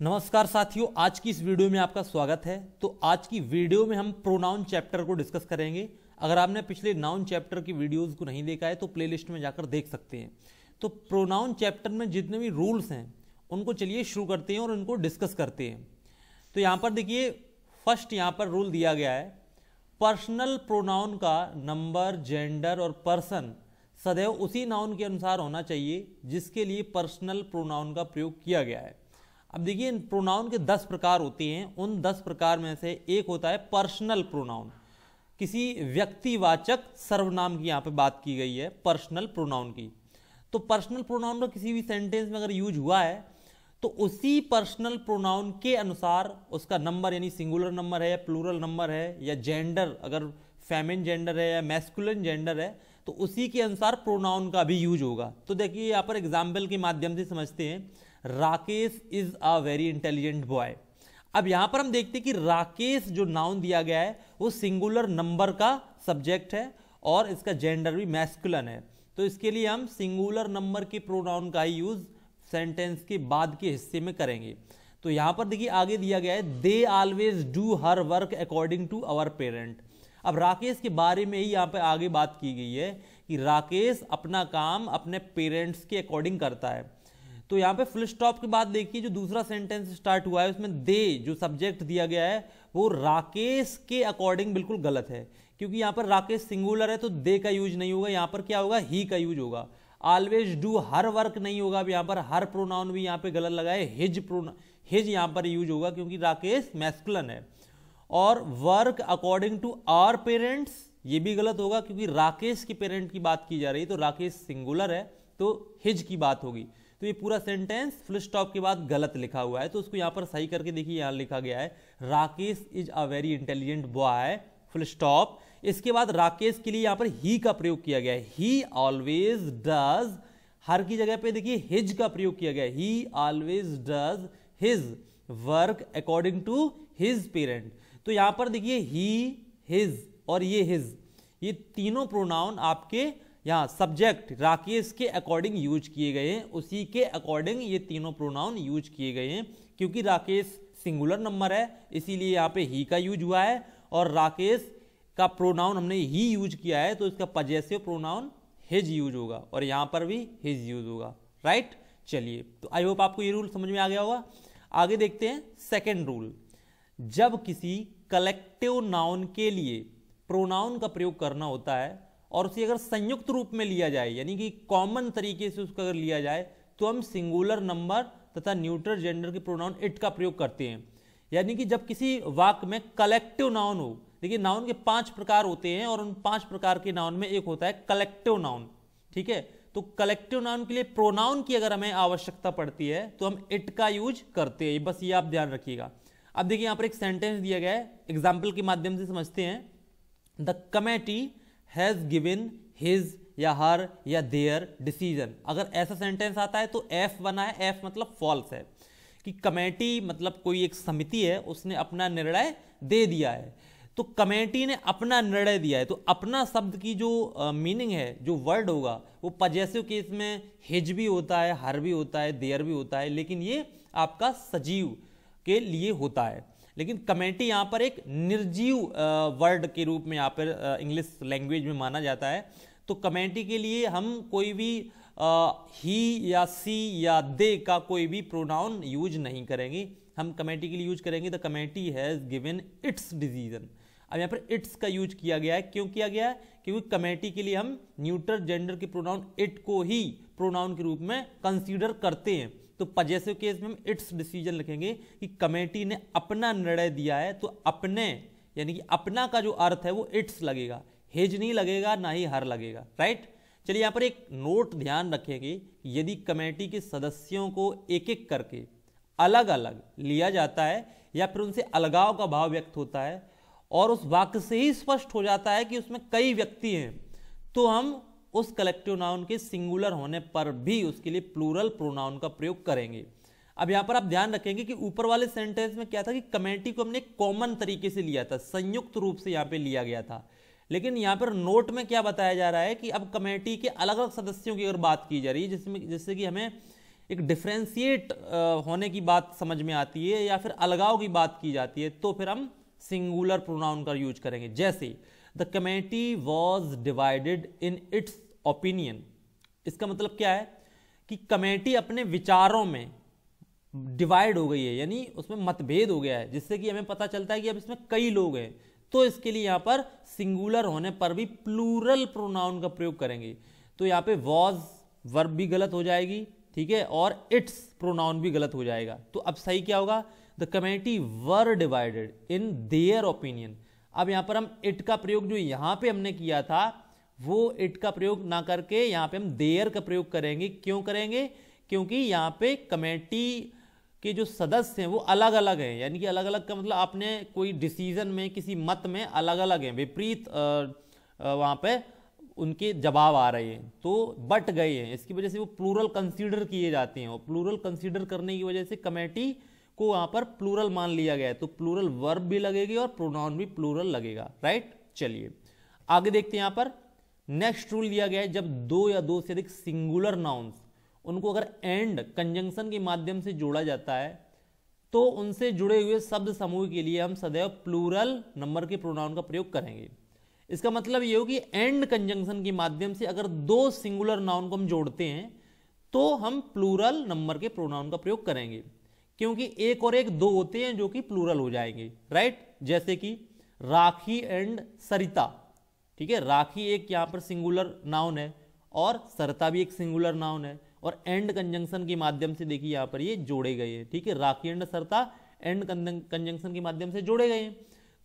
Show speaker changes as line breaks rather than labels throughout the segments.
नमस्कार साथियों आज की इस वीडियो में आपका स्वागत है तो आज की वीडियो में हम प्रोनाउन चैप्टर को डिस्कस करेंगे अगर आपने पिछले नाउन चैप्टर की वीडियोस को नहीं देखा है तो प्लेलिस्ट में जाकर देख सकते हैं तो प्रोनाउन चैप्टर में जितने भी रूल्स हैं उनको चलिए शुरू करते हैं और उनको डिस्कस करते हैं तो यहाँ पर देखिए फर्स्ट यहाँ पर रूल दिया गया है पर्सनल प्रोनाउन का नंबर जेंडर और पर्सन सदैव उसी नाउन के अनुसार होना चाहिए जिसके लिए पर्सनल प्रोनाउन का प्रयोग किया गया है अब देखिए इन प्रोनाउन के दस प्रकार होते हैं उन दस प्रकार में से एक होता है पर्सनल प्रोनाउन किसी व्यक्तिवाचक सर्वनाम की यहाँ पे बात की गई है पर्सनल प्रोनाउन की तो पर्सनल प्रोनाउन का किसी भी सेंटेंस में अगर यूज हुआ है तो उसी पर्सनल प्रोनाउन के अनुसार उसका नंबर यानी सिंगुलर नंबर है या प्लूरल नंबर है या जेंडर अगर फेमिन जेंडर है या मैस्कुलन जेंडर है तो उसी के अनुसार प्रोनाउन का भी यूज होगा तो देखिए यहाँ पर एग्जाम्पल के माध्यम से समझते हैं Rakesh is a very intelligent boy अब यहां पर हम देखते हैं कि राकेश जो नाउन दिया गया है वो सिंगुलर नंबर का सब्जेक्ट है और इसका जेंडर भी मैस्कुलन है तो इसके लिए हम सिंगुलर नंबर के प्रोनाउन का ही यूज सेंटेंस के बाद के हिस्से में करेंगे तो यहां पर देखिए आगे दिया गया है they always do her work according to our parent अब राकेश के बारे में ही यहाँ पर आगे बात की गई है कि राकेश अपना काम अपने पेरेंट्स के अकॉर्डिंग करता है तो यहाँ पे फुल स्टॉप के बाद देखिए जो दूसरा सेंटेंस स्टार्ट हुआ है उसमें दे जो सब्जेक्ट दिया गया है वो राकेश के अकॉर्डिंग बिल्कुल गलत है क्योंकि यहाँ पर राकेश सिंगुलर है तो दे का यूज नहीं होगा यहाँ पर क्या होगा ही का यूज होगा ऑलवेज डू हर वर्क नहीं होगा अब यहाँ पर हर प्रोनाउन भी यहाँ पर गलत लगा है हिज प्रोना हिज यहाँ पर यूज होगा क्योंकि राकेश मैस्कुलन है और work according to our parents ये भी गलत होगा क्योंकि राकेश के पेरेंट की बात की जा रही है तो राकेश सिंगुलर है तो हिज की बात होगी तो ये पूरा सेंटेंस फुल स्टॉप के बाद गलत लिखा हुआ है तो उसको यहाँ पर सही करके देखिए यहाँ लिखा गया है Rakesh is a very intelligent boy full stop इसके बाद राकेश के लिए यहाँ पर ही का प्रयोग किया गया है ही ऑलवेज डज हर की जगह पे देखिए हिज का प्रयोग किया गया he always does his work according to his parent तो यहाँ पर देखिए ही हिज और ये हिज ये तीनों प्रोनाउन आपके यहाँ सब्जेक्ट राकेश के अकॉर्डिंग यूज किए गए हैं उसी के अकॉर्डिंग ये तीनों प्रोनाउन यूज किए गए हैं क्योंकि राकेश सिंगुलर नंबर है इसीलिए यहाँ पे ही का यूज हुआ है और राकेश का प्रोनाउन हमने ही यूज किया है तो इसका पजेसिव प्रोनाउन हिज यूज होगा और यहाँ पर भी हिज यूज होगा राइट चलिए तो आई होप आपको ये रूल समझ में आ गया होगा आगे देखते हैं सेकेंड रूल जब किसी कलेक्टिव नाउन के लिए प्रोनाउन का प्रयोग करना होता है और उसे अगर संयुक्त रूप में लिया जाए यानी कि कॉमन तरीके से उसको अगर लिया जाए तो हम सिंगुलर नंबर तथा न्यूट्रल जेंडर के प्रोनाउन इट का प्रयोग करते हैं यानी कि जब किसी वाक में कलेक्टिव नाउन हो देखिए नाउन के पांच प्रकार होते हैं और उन पांच प्रकार के नाउन में एक होता है कलेक्टिव नाउन ठीक है तो कलेक्टिव नाउन के लिए प्रोनाउन की अगर हमें आवश्यकता पड़ती है तो हम इट का यूज करते हैं बस ये आप ध्यान रखिएगा अब देखिए यहाँ पर एक सेंटेंस दिया गया है एग्जाम्पल के माध्यम से समझते हैं the committee has given his या हर या देयर डिसीजन अगर ऐसा सेंटेंस आता है तो एफ बना है एफ मतलब फॉल्स है कि कमेटी मतलब कोई एक समिति है उसने अपना निर्णय दे दिया है तो कमेटी ने अपना निर्णय दिया है तो अपना शब्द की जो मीनिंग है जो वर्ड होगा वो पजेसिव केस में हिज भी होता है हर भी होता है देयर भी होता है लेकिन ये आपका सजीव के लिए होता है लेकिन कमेटी यहाँ पर एक निर्जीव वर्ड के रूप में यहाँ पर इंग्लिश लैंग्वेज में माना जाता है तो कमेटी के लिए हम कोई भी ही या सी या दे का कोई भी प्रोनाउन यूज नहीं करेंगे हम कमेटी के लिए यूज करेंगे the committee has given its decision अब यहाँ पर इट्स का यूज किया गया है क्यों किया गया है क्योंकि कमेटी के लिए हम न्यूट्रल जेंडर के प्रोनाउन इट को ही प्रोनाउन के रूप में कंसीडर करते हैं तो पजेसिव केस में हम इट्स डिसीजन लिखेंगे कि कमेटी ने अपना निर्णय दिया है तो अपने यानी कि अपना का जो अर्थ है वो इट्स लगेगा हेज नहीं लगेगा ना ही हर लगेगा राइट चलिए यहाँ पर एक नोट ध्यान रखेंगे यदि कमेटी के सदस्यों को एक एक करके अलग अलग लिया जाता है या फिर उनसे अलगाव का भाव व्यक्त होता है और उस वाक्य से ही स्पष्ट हो जाता है कि उसमें कई व्यक्ति हैं तो हम उस कलेक्टिव नाउन के सिंगुलर होने पर भी उसके लिए प्लूरल प्रोनाउन का प्रयोग करेंगे अब यहाँ पर आप ध्यान रखेंगे कि ऊपर वाले सेंटेंस में क्या था कि कमेटी को हमने कॉमन तरीके से लिया था संयुक्त रूप से यहाँ पे लिया गया था लेकिन यहाँ पर नोट में क्या बताया जा रहा है कि अब कमेटी के अलग अलग सदस्यों की अगर बात की जा रही है जिसमें जिससे कि हमें एक डिफ्रेंशिएट होने की बात समझ में आती है या फिर अलगाव की बात की जाती है तो फिर हम सिंगुलर प्रोनाउन का यूज करेंगे जैसे the committee was divided in its opinion इसका मतलब क्या है कि कमेटी अपने विचारों में डिवाइड हो गई है यानी उसमें मतभेद हो गया है जिससे कि हमें पता चलता है कि अब इसमें कई लोग हैं तो इसके लिए यहाँ पर सिंगुलर होने पर भी प्लूरल प्रोनाउन का प्रयोग करेंगे तो यहाँ पे वॉज वर्ब भी गलत हो जाएगी ठीक है और इट्स प्रोनाउन भी गलत हो जाएगा तो अब सही क्या होगा the committee were divided in their opinion अब यहाँ पर हम इट का प्रयोग जो यहाँ पे हमने किया था वो इट का प्रयोग ना करके यहाँ पे हम देयर का प्रयोग करेंगे क्यों करेंगे क्योंकि यहाँ पे कमेटी के जो सदस्य हैं वो अलग अलग हैं यानी कि अलग अलग का मतलब आपने कोई डिसीजन में किसी मत में अलग अलग हैं विपरीत वहाँ पे उनके जवाब आ रहे हैं तो बट गए हैं इसकी वजह से वो प्लूरल कंसीडर किए जाते हैं और प्लूरल कंसीडर करने की वजह से कमेटी को वहां पर प्लूरल मान लिया गया है तो प्लूरल वर्ब भी लगेगी और प्रोनाउन भी प्लूरल लगेगा राइट चलिए आगे देखते हैं यहां पर नेक्स्ट रूल दिया गया है जब दो या दो से अधिक सिंगुलर नाउन्स उनको अगर एंड कंजंक्शन के माध्यम से जोड़ा जाता है तो उनसे जुड़े हुए शब्द समूह के लिए हम सदैव प्लूरल नंबर के प्रोनाउन का प्रयोग करेंगे इसका मतलब ये हो कि एंड कंजंक्शन के माध्यम से अगर दो सिंगुलर नाउन को हम जोड़ते हैं तो हम प्लूरल नंबर के प्रोनाउन का प्रयोग करेंगे क्योंकि एक और एक दो होते हैं जो कि प्लूरल हो जाएंगे राइट जैसे कि राखी एंड सरिता ठीक है राखी एक यहाँ पर सिंगुलर नाउन है और सरता भी एक सिंगुलर नाउन है और एंड कंजंक्शन के माध्यम से देखिए यहाँ पर ये जोड़े गए हैं ठीक है Rakhi and Sarita and conjunction के माध्यम से जोड़े गए हैं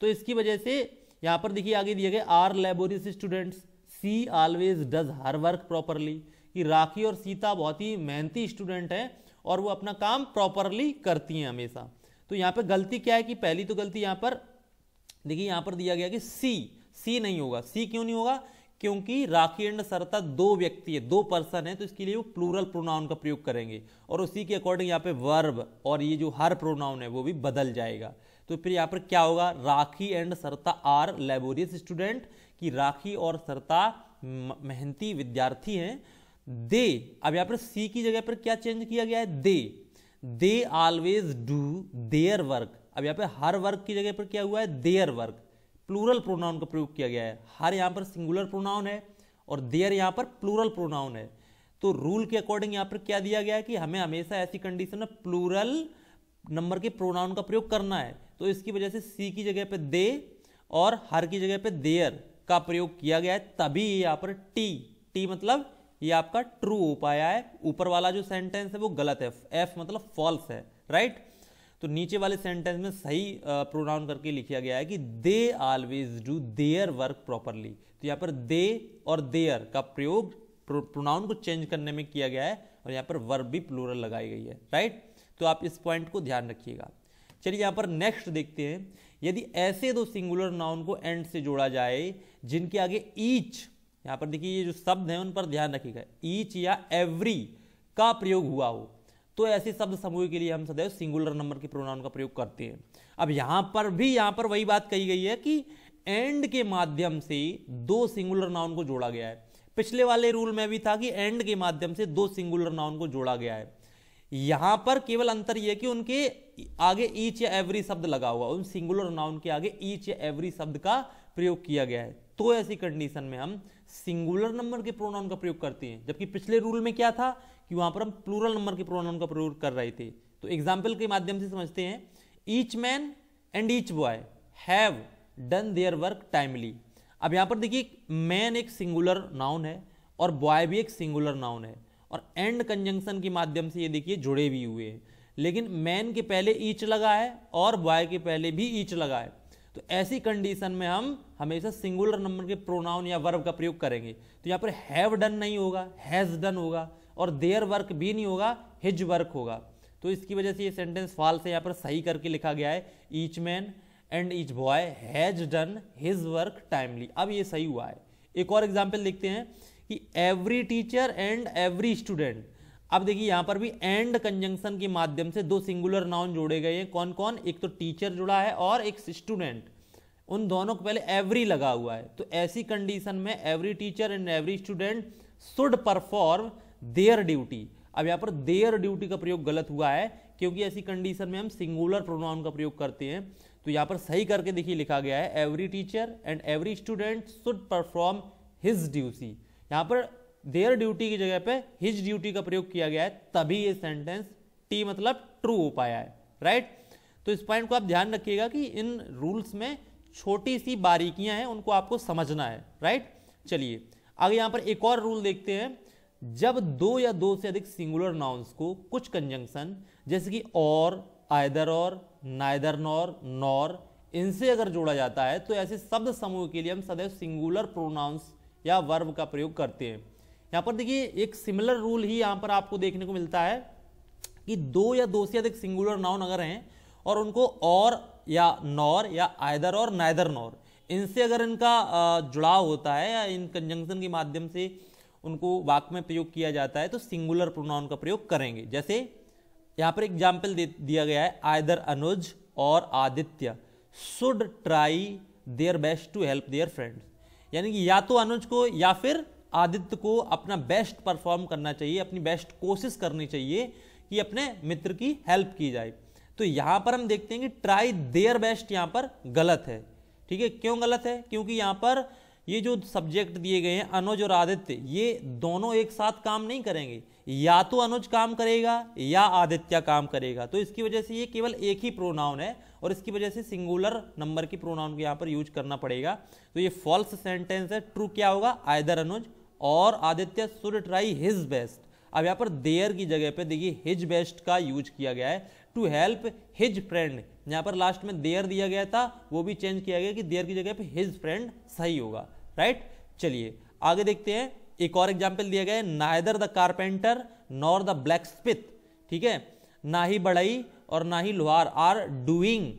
तो इसकी वजह से यहाँ पर देखिए आगे दिए गए are laborious students she always does her work properly कि राखी और सीता बहुत ही मेहनती स्टूडेंट है और वो अपना काम प्रॉपरली करती हैं हमेशा तो यहाँ पर गलती क्या है कि पहली तो गलती यहाँ पर देखिए यहाँ पर दिया गया कि सी सी नहीं होगा सी क्यों नहीं होगा क्योंकि राखी एंड सरता दो व्यक्ति है दो पर्सन है तो इसके लिए वो प्लूरल प्रोनाउन का प्रयोग करेंगे और उसी के अकॉर्डिंग यहाँ पे वर्ब और ये जो हर प्रोनाउन है वो भी बदल जाएगा तो फिर यहाँ पर क्या होगा Rakhi and Sarita are laborious student कि राखी और सरता मेहनती विद्यार्थी हैं दे अब यहां पर सी की जगह पर क्या चेंज किया गया है they they always do their work अब यहां पर हर वर्क की जगह पर क्या हुआ है देयर वर्क प्लूरल प्रोनाउन का प्रयोग किया गया है हर यहाँ पर सिंगुलर प्रोनाउन है और देयर यहाँ पर प्लूरल प्रोनाउन है तो रूल के अकॉर्डिंग यहाँ पर क्या दिया गया है कि हमें हमेशा ऐसी कंडीशन में प्लूरल नंबर के प्रोनाउन का प्रयोग करना है तो इसकी वजह से सी की जगह पर दे और हर की जगह पर देयर का प्रयोग किया गया है तभी यहाँ पर टी टी मतलब ये आपका ट्रू उपाय है ऊपर वाला जो सेंटेंस है वो गलत है एफ मतलब फॉल्स है राइट तो नीचे वाले सेंटेंस में सही प्रोनाउन करके लिखा गया है कि they always do their work properly तो यहाँ पर दे और देयर का प्रयोग प्रोनाउन को चेंज करने में किया गया है और यहाँ पर वर्ब भी प्लूरल लगाई गई है राइट तो आप इस पॉइंट को ध्यान रखिएगा चलिए यहाँ पर नेक्स्ट देखते हैं यदि ऐसे दो सिंगुलर नाउन को एंड से जोड़ा जाए जिनके आगे ईच यहाँ पर देखिए ये जो शब्द हैं उन पर ध्यान रखिएगा ईच या एवरी का प्रयोग हुआ हो तो ऐसे शब्द समूह के लिए हम सदैव सिंगुलर नंबर के प्रोनाउन का प्रयोग करते हैं अब यहाँ पर भी यहाँ पर वही बात कही गई है कि एंड के माध्यम से दो सिंगुलर नाउन को जोड़ा गया है पिछले वाले रूल में भी था कि एंड के माध्यम से दो सिंगुलर नाउन को जोड़ा गया है यहां पर केवल अंतर यह कि उनके आगे ईच या एवरी शब्द लगा हुआ उन सिंगुलर नाउन के आगे ईच या एवरी शब्द का प्रयोग किया गया है तो ऐसी कंडीशन में हम सिंगुलर नंबर के प्रोनाउन का प्रयोग करते हैं जबकि पिछले रूल में क्या था कि वहां पर हम प्लूरल नंबर के प्रोनाउन का प्रयोग कर रहे थे तो एग्जाम्पल के माध्यम से समझते हैं each man and each boy have done their work timely अब यहाँ पर देखिए मैन एक सिंगुलर नाउन है और बॉय भी एक सिंगुलर नाउन है और एंड कंजंक्शन के माध्यम से ये देखिए जुड़े भी हुए हैं लेकिन मैन के पहले ईच लगा है और बॉय के पहले भी ईच लगा है तो ऐसी कंडीशन में हम हमेशा सिंगुलर नंबर के प्रोनाउन या वर्ब का प्रयोग करेंगे तो यहाँ पर हैव डन नहीं होगा हैज़ डन होगा और देयर वर्क भी नहीं होगा हिज वर्क होगा तो इसकी वजह से ये सेंटेंस फॉल्स है यहाँ पर सही करके लिखा गया है each man and each boy has done his work timely अब ये सही हुआ है एक और एग्जाम्पल देखते हैं कि every teacher and every student अब देखिए यहां पर भी एंड कंजंक्शन के माध्यम से दो सिंगुलर नाउन जोड़े गए हैं कौन कौन एक तो टीचर जुड़ा है और एक स्टूडेंट उन दोनों को पहले एवरी लगा हुआ है तो ऐसी कंडीशन में every teacher and every student should perform their duty अब यहाँ पर देयर ड्यूटी का प्रयोग गलत हुआ है क्योंकि ऐसी कंडीशन में हम सिंगुलर प्रोनाउन का प्रयोग करते हैं तो यहां पर सही करके देखिए लिखा गया है every teacher and every student should perform his duty यहां पर देयर ड्यूटी की जगह पे हिज ड्यूटी का प्रयोग किया गया है तभी ये सेंटेंस टी मतलब ट्रू हो पाया है राइट तो इस पॉइंट को आप ध्यान रखिएगा कि इन रूल्स में छोटी सी बारीकियां हैं उनको आपको समझना है राइट चलिए अगर यहां पर एक और रूल देखते हैं जब दो या दो से अधिक सिंगुलर नाउन्स को कुछ कंजंक्शन जैसे कि और आयदर और नायदर नॉर नॉर इनसे अगर जोड़ा जाता है तो ऐसे शब्द समूह के लिए हम सदैव सिंगुलर प्रोनाउंस या वर्ब का प्रयोग करते हैं यहाँ पर देखिए एक सिमिलर रूल ही यहाँ पर आपको देखने को मिलता है कि दो या दो से अधिक सिंगुलर नाउन अगर हैं और उनको और या नॉर या आयदर और नायदर नॉर इनसे अगर इनका जुड़ाव होता है या इन कंजंक्शन के माध्यम से उनको वाक में प्रयोग किया जाता है तो सिंगुलर प्रोनाउन का प्रयोग करेंगे जैसे यहाँ पर एग्जाम्पल दिया गया है either Anuj or Aditya should try their best to help their friends यानी कि या तो अनुज को या फिर आदित्य को अपना बेस्ट परफॉर्म करना चाहिए अपनी बेस्ट कोशिश करनी चाहिए कि अपने मित्र की हेल्प की जाए तो यहाँ पर हम देखते हैं कि ट्राई देयर बेस्ट यहाँ पर गलत है ठीक है क्यों गलत है क्योंकि यहाँ पर ये जो सब्जेक्ट दिए गए हैं अनुज और आदित्य ये दोनों एक साथ काम नहीं करेंगे या तो अनुज काम करेगा या आदित्य काम करेगा तो इसकी वजह से ये केवल एक ही प्रोनाउन है और इसकी वजह से सिंगुलर नंबर की प्रोनाउन को यहाँ पर यूज करना पड़ेगा तो ये फॉल्स सेंटेंस है ट्रू क्या होगा आयदर अनुज और आदित्य सूर्य ट्राई हिज बेस्ट अब यहाँ पर देयर की जगह पे देखिए हिज बेस्ट का यूज किया गया है टू हेल्प हिज फ्रेंड यहाँ पर लास्ट में देयर दिया गया था वो भी चेंज किया गया कि देयर की जगह पे हिज फ्रेंड सही होगा राइट चलिए आगे देखते हैं एक और एग्जाम्पल दिया गया है neither the carpenter nor the blacksmith ठीक है ना ही बढ़ई और ना ही लोहार are doing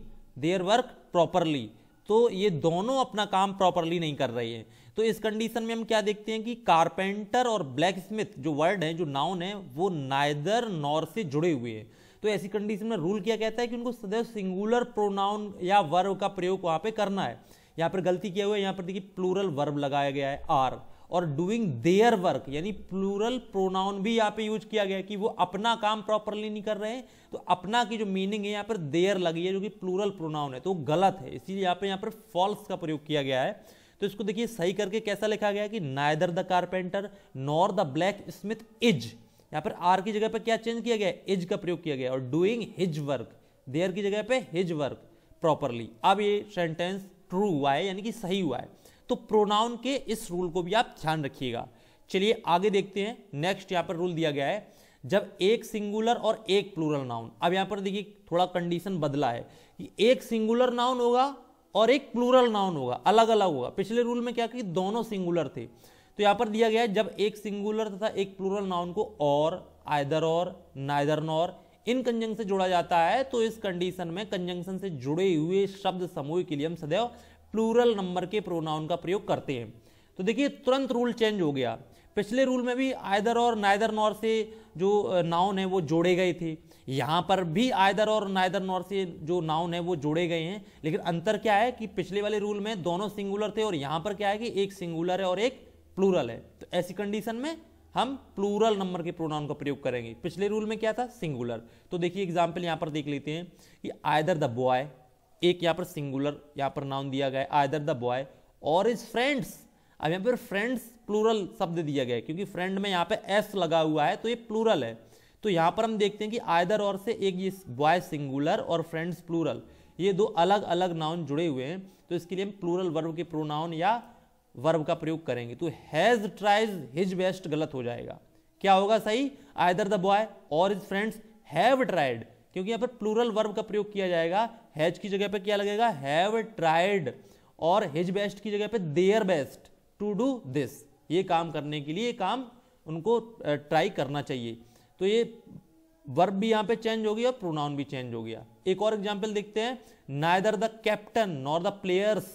their work properly तो ये दोनों अपना काम प्रॉपरली नहीं कर रहे हैं तो इस कंडीशन में हम क्या देखते हैं कि कारपेंटर और ब्लैक स्मिथ जो वर्ड है जो नाउन है वो नाइदर नॉर से जुड़े हुए हैं तो ऐसी कंडीशन में रूल क्या कहता है कि उनको सदैव सिंगुलर प्रोनाउन या वर्ब का प्रयोग वहां पर करना है यहाँ पर गलती किया हुआ है यहाँ पर देखिए प्लूरल वर्ब लगाया गया है आर और डूइंग देयर वर्क यानी प्लूरल प्रोनाउन भी यहाँ पे यूज किया गया कि वो अपना काम प्रॉपरली नहीं कर रहे हैं तो अपना की जो मीनिंग है यहाँ पर देयर लगी है जो कि प्लूरल प्रोनाउन है तो गलत है इसीलिए यहाँ पे यहाँ पर फॉल्स का प्रयोग किया गया है तो इसको देखिए सही करके कैसा लिखा गया कि neither the carpenter nor the blacksmith is यहाँ पर आर की जगह पर क्या चेंज किया गया इज का प्रयोग किया गया और डूइंग हिज वर्क देयर की जगह पे हिज वर्क प्रॉपरली अब ये सेंटेंस ट्रू हुआ है यानी कि सही हुआ है तो प्रोनाउन के इस रूल को भी आप ध्यान रखिएगा चलिए आगे देखते हैं नेक्स्ट यहाँ पर रूल दिया गया है जब एक सिंगुलर और एक प्लूरल नाउन अब यहाँ पर देखिए थोड़ा कंडीशन बदला है कि एक सिंगुलर नाउन होगा और एक प्लूरल नाउन होगा अलग अलग होगा पिछले रूल में क्या कि दोनों सिंगुलर थे तो यहाँ पर दिया गया है जब एक सिंगुलर तथा एक प्लूरल नाउन को और आयदर और नाइदर नॉर इन कंजंग से जोड़ा जाता है तो इस कंडीशन में कंजंक्शन से जुड़े हुए शब्द समूह के लिए हम सदैव प्लूरल नंबर के प्रोनाउन का प्रयोग करते हैं तो देखिए तुरंत रूल चेंज हो गया पिछले रूल में भी आयदर और नायदर नॉर से जो नाउन है वो जोड़े गए थे यहाँ पर भी आयदर और नायदर नॉर से जो नाउन है वो जोड़े गए हैं लेकिन अंतर क्या है कि पिछले वाले रूल में दोनों सिंगुलर थे और यहाँ पर क्या है कि एक सिंगुलर है और एक प्लूरल है तो ऐसी कंडीशन में हम प्लूरल नंबर के प्रोनाउन का प्रयोग करेंगे पिछले रूल में क्या था सिंगुलर तो देखिए एग्जाम्पल यहाँ पर देख लेते हैं कि आयदर द बॉय एक यहाँ पर सिंगुलर यहाँ पर नाउन दिया गया either the boy or his friends अब यहाँ पर फ्रेंड्स प्लूरल शब्द दिया गया है क्योंकि फ्रेंड में यहाँ पे एस लगा हुआ है तो ये प्लूरल है तो यहाँ पर हम देखते हैं कि आयदर और से एक ये बॉय सिंगुलर और फ्रेंड्स प्लूरल ये दो अलग अलग नाउन जुड़े हुए हैं तो इसके लिए हम प्लूरल वर्ब के प्रोनाउन या वर्ब का प्रयोग करेंगे तो हैज ट्राइज हिज बेस्ट गलत हो जाएगा क्या होगा सही either the boy or his friends have tried क्योंकि यहाँ पर प्लूरल वर्ब का प्रयोग किया जाएगा हैज की जगह पर क्या लगेगा हैव ट्राइड और हिज बेस्ट की जगह पर their best to do this ये काम करने के लिए ये काम उनको ट्राई करना चाहिए तो ये वर्ब भी यहाँ पे चेंज हो गया और प्रोनाउन भी चेंज हो गया एक और एग्जाम्पल देखते हैं neither the captain nor the players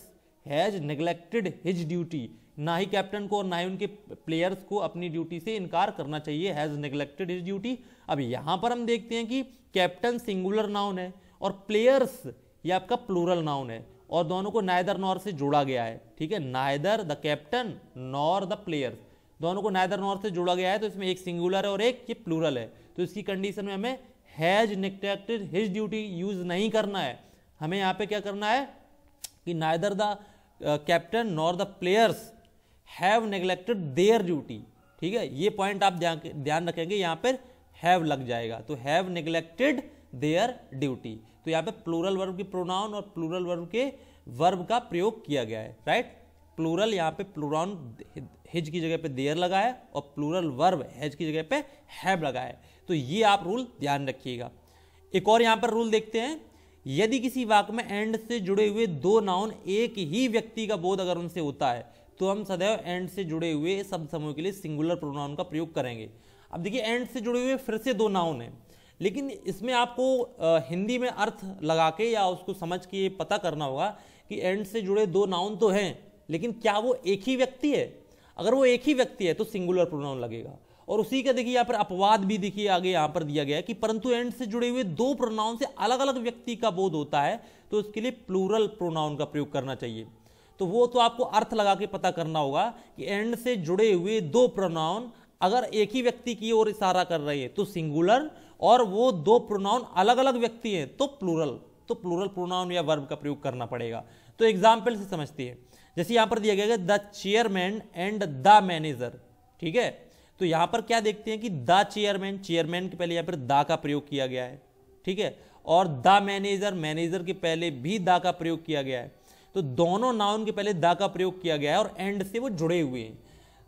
has neglected his duty ना ही कैप्टन को और ना ही उनके प्लेयर्स को अपनी ड्यूटी से इनकार करना चाहिए हैज़ नेग्लेक्टेड हिज ड्यूटी अब यहाँ पर हम देखते हैं कि कैप्टन सिंगुलर नाउन है और प्लेयर्स ये आपका प्लूरल नाउन है और दोनों को नायदर नॉर से जोड़ा गया है ठीक है neither the captain nor the players दोनों को नायदर नॉर से जोड़ा गया है तो इसमें एक सिंगुलर है और एक ये प्लूरल है तो इसकी कंडीशन में हमें has neglected his duty use नहीं करना है हमें यहाँ पे क्या करना है कि neither the captain uh, nor the players have neglected their duty ठीक है ये पॉइंट आप ध्यान रखेंगे यहाँ पर हैव लग जाएगा तो हैव नेग्लेक्टेड देयर ड्यूटी तो यहाँ पे प्लूरल वर्ब के प्रोनाउन और प्लूरल वर्ब के वर्ब का प्रयोग किया गया है राइट प्लूरल यहाँ पे प्लूराउन हिज की जगह पे देयर लगा है और प्लूरल वर्ब हेज की जगह पे हैव लगा है तो ये आप रूल ध्यान रखिएगा एक और यहाँ पर रूल देखते हैं यदि किसी वाक में एंड से जुड़े हुए दो नाउन एक ही व्यक्ति का बोध अगर उनसे होता है तो हम सदैव एंड से जुड़े हुए शब्द समूह के लिए सिंगुलर प्रोनाउन का प्रयोग करेंगे अब देखिए एंड से जुड़े हुए फिर से दो नाउन है लेकिन इसमें आपको हिंदी में अर्थ लगा के या उसको समझ के पता करना होगा कि एंड से जुड़े दो नाउन तो हैं लेकिन क्या वो एक ही व्यक्ति है अगर वो एक ही व्यक्ति है तो सिंगुलर प्रोनाउन लगेगा और उसी का देखिए यहाँ पर अपवाद भी देखिए आगे यहाँ पर दिया गया है कि परंतु एंड से जुड़े हुए दो प्रोनाउन से अलग अलग व्यक्ति का बोध होता है तो उसके लिए प्लूरल प्रोनाउन का प्रयोग करना चाहिए तो वो तो आपको अर्थ लगा के पता करना होगा कि एंड से जुड़े हुए दो प्रोनाउन अगर एक ही व्यक्ति की ओर इशारा कर रहे हैं तो सिंगुलर और वो दो प्रोनाउन अलग अलग व्यक्ति हैं तो प्लूरल तो प्लूरल प्रोनाउन या वर्ब का प्रयोग करना पड़ेगा तो एग्जाम्पल से समझती है जैसे यहाँ पर दिया गया the chairman and the manager ठीक है तो यहाँ पर क्या देखते हैं कि द चेयरमैन चेयरमैन के पहले यहाँ पर दा का प्रयोग किया गया है ठीक है और द मैनेजर मैनेजर के पहले भी दा का प्रयोग किया गया है तो दोनों नाउन के पहले दा का प्रयोग किया गया है और एंड से वो जुड़े हुए हैं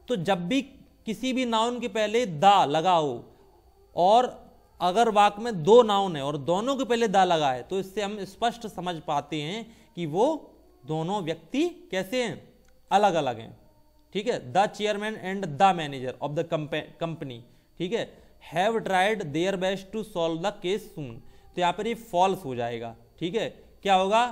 तो जब भी किसी भी नाउन के पहले दा लगा हो और अगर वाक में दो नाउन है और दोनों के पहले दा लगा है तो इससे हम स्पष्ट समझ पाते हैं कि वो दोनों व्यक्ति कैसे हैं अलग अलग हैं ठीक है the chairman and the manager of the company ठीक है have tried their best to solve the case soon तो यहाँ पर ये फॉल्स हो जाएगा ठीक है क्या होगा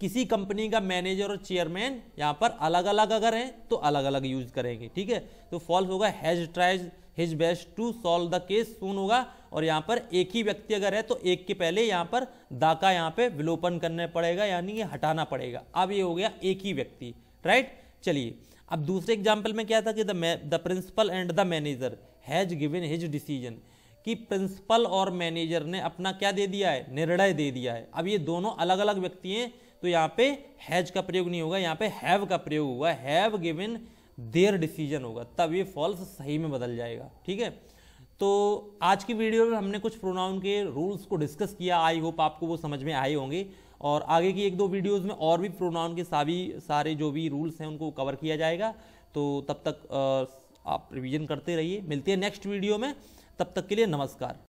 किसी कंपनी का मैनेजर और चेयरमैन यहाँ पर अलग अलग अगर हैं तो अलग अलग यूज करेंगे ठीक है तो फॉल्स होगा has tried his best to solve the case soon होगा और यहाँ पर एक ही व्यक्ति अगर है तो एक के पहले यहाँ पर दा का यहाँ पे विलोपन करने पड़ेगा यानी ये हटाना पड़ेगा अब ये हो गया एक ही व्यक्ति राइट चलिए अब दूसरे एग्जाम्पल में क्या था कि the the principal and the manager has given his decision कि प्रिंसिपल और मैनेजर ने अपना क्या दे दिया है निर्णय दे दिया है अब ये दोनों अलग अलग व्यक्ति हैं तो यहाँ पे हैज का प्रयोग नहीं होगा यहाँ पे हैव का प्रयोग हुआ हैव गिविन देयर डिसीजन होगा तब ये फॉल्स सही में बदल जाएगा ठीक है तो आज की वीडियो में हमने कुछ प्रोनाउन के रूल्स को डिस्कस किया आई होप आपको वो समझ में आए होंगे और आगे की एक दो वीडियोस में और भी प्रोनाउन के सभी सारे जो भी रूल्स हैं उनको कवर किया जाएगा तो तब तक आप रिवीजन करते रहिए मिलते हैं नेक्स्ट वीडियो में तब तक के लिए नमस्कार